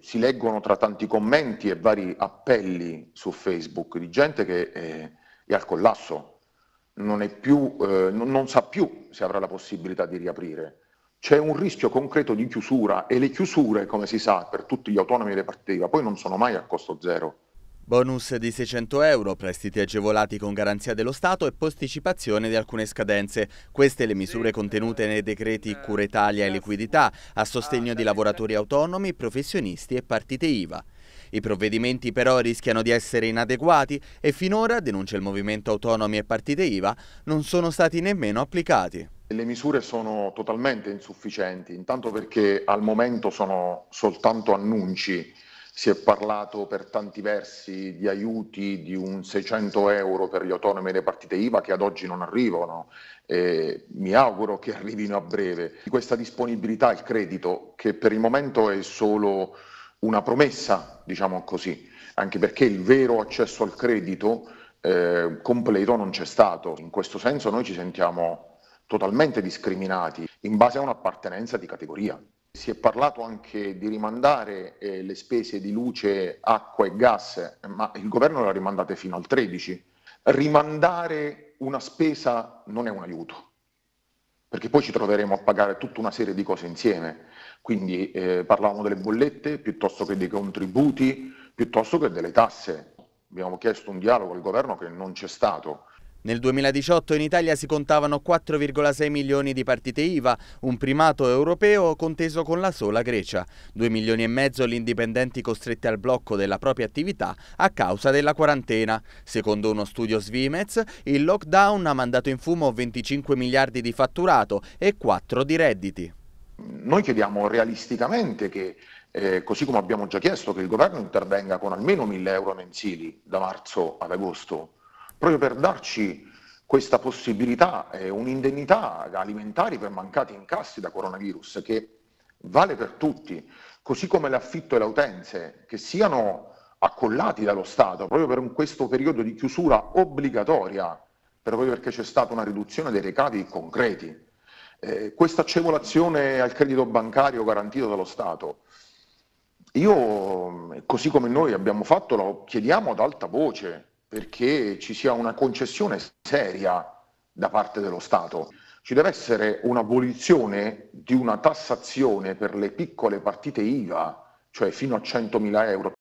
si leggono tra tanti commenti e vari appelli su Facebook di gente che è, eh, è al collasso, non, più, eh, non, sa più se avrà la possibilità di riaprire. C'è un rischio concreto di chiusura e le chiusure, come si sa, per tutti gli autonomi e le partite poi non sono mai a costo zero. Bonus di 600 euro, prestiti agevolati con garanzia dello Stato e posticipazione di alcune scadenze. Queste le misure contenute nei decreti Cura Italia e Liquidità a sostegno di lavoratori autonomi, professionisti e partite IVA. I provvedimenti però rischiano di essere inadeguati e finora, denuncia il Movimento Autonomi e Partite IVA, non sono stati nemmeno applicati. Le misure sono totalmente insufficienti, intanto perché al momento sono soltanto annunci si è parlato per tanti versi di aiuti di un 600 euro per gli autonomi e le partite IVA che ad oggi non arrivano e mi auguro che arrivino a breve. Questa disponibilità al credito che per il momento è solo una promessa, diciamo così, anche perché il vero accesso al credito eh, completo non c'è stato. In questo senso noi ci sentiamo totalmente discriminati in base a un'appartenenza di categoria. Si è parlato anche di rimandare eh, le spese di luce, acqua e gas, ma il governo le ha rimandate fino al 13. Rimandare una spesa non è un aiuto, perché poi ci troveremo a pagare tutta una serie di cose insieme. Quindi eh, parlavamo delle bollette piuttosto che dei contributi, piuttosto che delle tasse. Abbiamo chiesto un dialogo al governo che non c'è stato. Nel 2018 in Italia si contavano 4,6 milioni di partite IVA, un primato europeo conteso con la sola Grecia. 2 milioni e mezzo gli indipendenti costretti al blocco della propria attività a causa della quarantena. Secondo uno studio Svimez, il lockdown ha mandato in fumo 25 miliardi di fatturato e 4 di redditi. Noi chiediamo realisticamente che, eh, così come abbiamo già chiesto, che il governo intervenga con almeno 1000 euro mensili da marzo ad agosto proprio per darci questa possibilità, eh, un'indennità alimentare per mancati incassi da coronavirus che vale per tutti, così come l'affitto e le utenze che siano accollati dallo Stato proprio per un, questo periodo di chiusura obbligatoria, proprio perché c'è stata una riduzione dei recavi concreti. Eh, questa agevolazione al credito bancario garantito dallo Stato. Io, così come noi abbiamo fatto, lo chiediamo ad alta voce, perché ci sia una concessione seria da parte dello Stato. Ci deve essere un'abolizione di una tassazione per le piccole partite IVA, cioè fino a 100.000 euro,